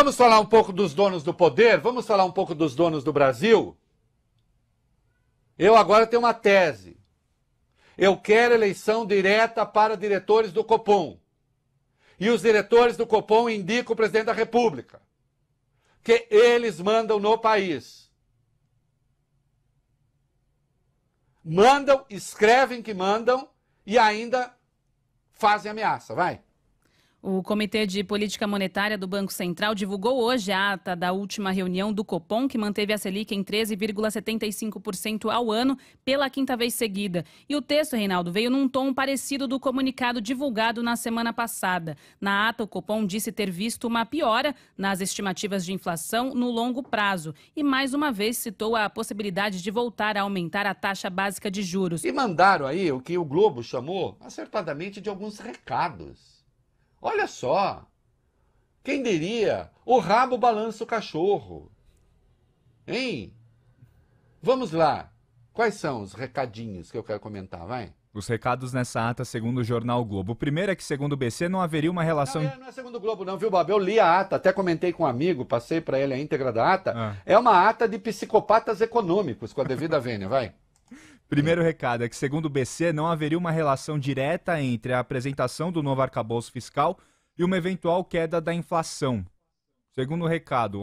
Vamos falar um pouco dos donos do poder? Vamos falar um pouco dos donos do Brasil? Eu agora tenho uma tese. Eu quero eleição direta para diretores do Copom. E os diretores do Copom indicam o presidente da República. Que eles mandam no país. Mandam, escrevem que mandam e ainda fazem ameaça, vai. O Comitê de Política Monetária do Banco Central divulgou hoje a ata da última reunião do Copom, que manteve a Selic em 13,75% ao ano pela quinta vez seguida. E o texto, Reinaldo, veio num tom parecido do comunicado divulgado na semana passada. Na ata, o Copom disse ter visto uma piora nas estimativas de inflação no longo prazo e mais uma vez citou a possibilidade de voltar a aumentar a taxa básica de juros. E mandaram aí o que o Globo chamou acertadamente de alguns recados. Olha só! Quem diria? O rabo balança o cachorro. Hein? Vamos lá. Quais são os recadinhos que eu quero comentar, vai? Os recados nessa ata, segundo o jornal Globo. O primeiro é que, segundo o BC, não haveria uma relação. Não, é, não é segundo o Globo, não, viu, Bob? Eu li a ata, até comentei com um amigo, passei para ele a íntegra da ata. Ah. É uma ata de psicopatas econômicos, com a devida vênia, vai. Primeiro recado é que, segundo o BC, não haveria uma relação direta entre a apresentação do novo arcabouço fiscal e uma eventual queda da inflação. Segundo recado,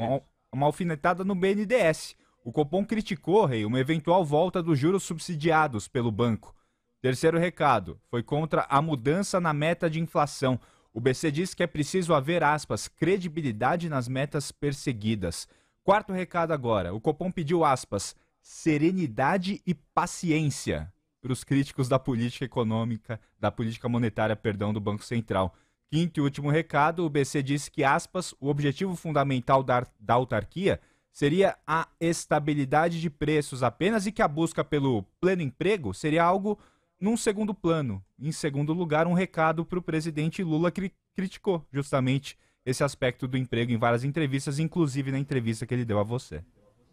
uma alfinetada no BNDES. O Copom criticou, rei, uma eventual volta dos juros subsidiados pelo banco. Terceiro recado, foi contra a mudança na meta de inflação. O BC diz que é preciso haver, aspas, credibilidade nas metas perseguidas. Quarto recado agora, o Copom pediu, aspas, serenidade e paciência para os críticos da política econômica, da política monetária, perdão, do Banco Central. Quinto e último recado, o BC disse que, aspas, o objetivo fundamental da, da autarquia seria a estabilidade de preços apenas e que a busca pelo pleno emprego seria algo num segundo plano. Em segundo lugar, um recado para o presidente Lula que criticou justamente esse aspecto do emprego em várias entrevistas, inclusive na entrevista que ele deu a você.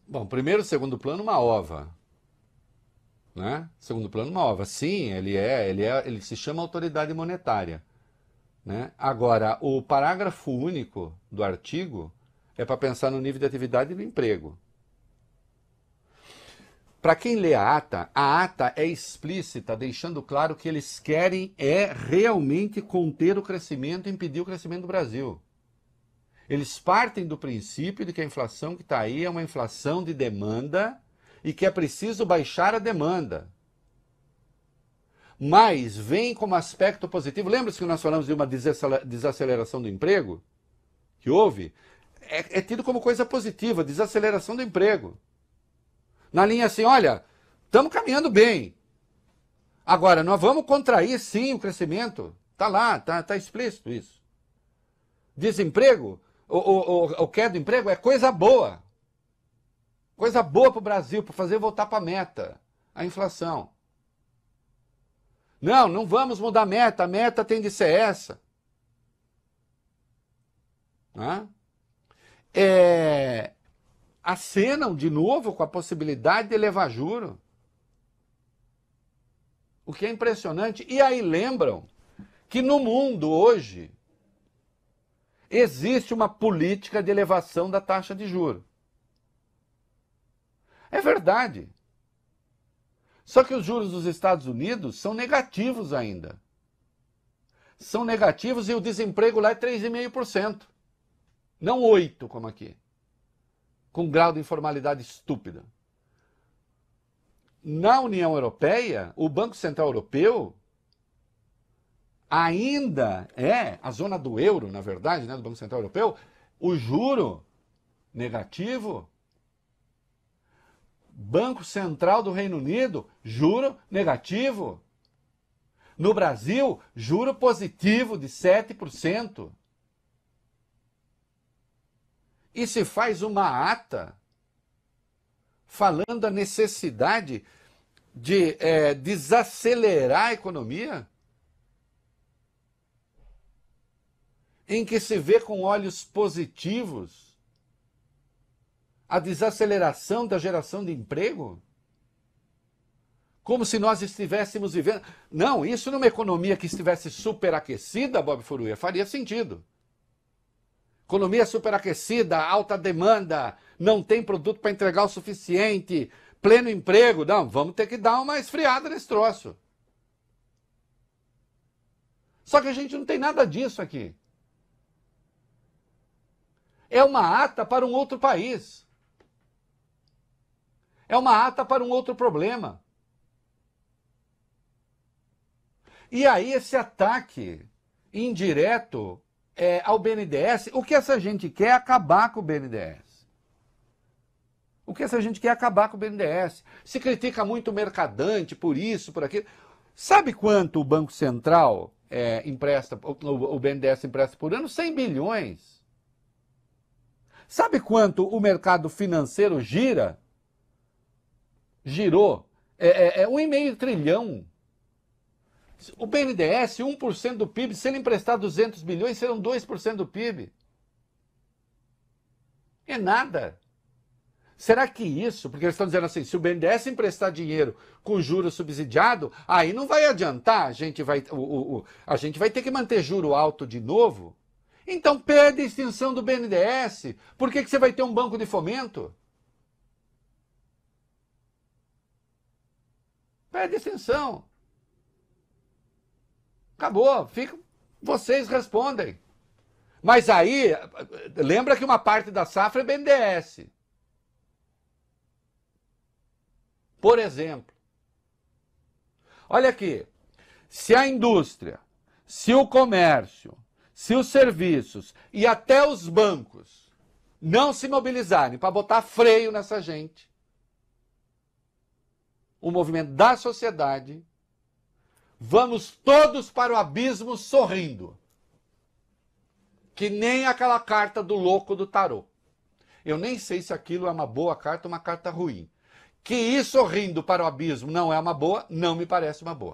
Bom, primeiro, segundo plano, uma ova. Né? Segundo plano, uma ova. Sim, ele é, ele é, ele se chama autoridade monetária. Né? Agora, o parágrafo único do artigo é para pensar no nível de atividade e do emprego. Para quem lê a ata, a ata é explícita, deixando claro que eles querem é realmente conter o crescimento, impedir o crescimento do Brasil. Eles partem do princípio de que a inflação que está aí é uma inflação de demanda e que é preciso baixar a demanda. Mas vem como aspecto positivo. Lembra-se que nós falamos de uma desaceleração do emprego? Que houve? É, é tido como coisa positiva desaceleração do emprego. Na linha assim, olha, estamos caminhando bem. Agora, nós vamos contrair sim o crescimento. Está lá, está tá explícito isso. Desemprego? o, o, o, o queda do emprego é coisa boa. Coisa boa para o Brasil, para fazer voltar para a meta, a inflação. Não, não vamos mudar a meta, a meta tem de ser essa. É, acenam de novo com a possibilidade de elevar juro. O que é impressionante. E aí lembram que no mundo hoje existe uma política de elevação da taxa de juro. É verdade. Só que os juros dos Estados Unidos são negativos ainda. São negativos e o desemprego lá é 3,5%. Não 8%, como aqui. Com grau de informalidade estúpida. Na União Europeia, o Banco Central Europeu ainda é a zona do euro, na verdade, né, do Banco Central Europeu, o juro negativo. Banco Central do Reino Unido, juro negativo. No Brasil, juro positivo de 7%. E se faz uma ata falando a necessidade de é, desacelerar a economia? em que se vê com olhos positivos a desaceleração da geração de emprego? Como se nós estivéssemos vivendo. Não, isso numa economia que estivesse superaquecida, Bob Furuia, faria sentido. Economia superaquecida, alta demanda, não tem produto para entregar o suficiente, pleno emprego. Não, vamos ter que dar uma esfriada nesse troço. Só que a gente não tem nada disso aqui. É uma ata para um outro país. É uma ata para um outro problema. E aí esse ataque indireto é, ao BNDES, o que essa gente quer é acabar com o BNDES. O que essa gente quer é acabar com o BNDES. Se critica muito o mercadante por isso, por aquilo. Sabe quanto o Banco Central é, empresta, o, o BNDES empresta por ano? 100 bilhões. Sabe quanto o mercado financeiro gira? Girou. É, é, é 1,5 trilhão. O BNDES, 1% do PIB, se ele emprestar 200 bilhões, serão 2% do PIB. É nada. Será que isso, porque eles estão dizendo assim, se o BNDES emprestar dinheiro com juros subsidiado, aí não vai adiantar, a gente vai, o, o, o, a gente vai ter que manter juro alto de novo então perde a extinção do BNDES. Por que, que você vai ter um banco de fomento? Pede extinção. Acabou. Fica, vocês respondem. Mas aí, lembra que uma parte da safra é BNDES. Por exemplo. Olha aqui. Se a indústria, se o comércio, se os serviços e até os bancos não se mobilizarem para botar freio nessa gente, o movimento da sociedade, vamos todos para o abismo sorrindo. Que nem aquela carta do louco do tarô. Eu nem sei se aquilo é uma boa carta ou uma carta ruim. Que ir sorrindo para o abismo não é uma boa, não me parece uma boa.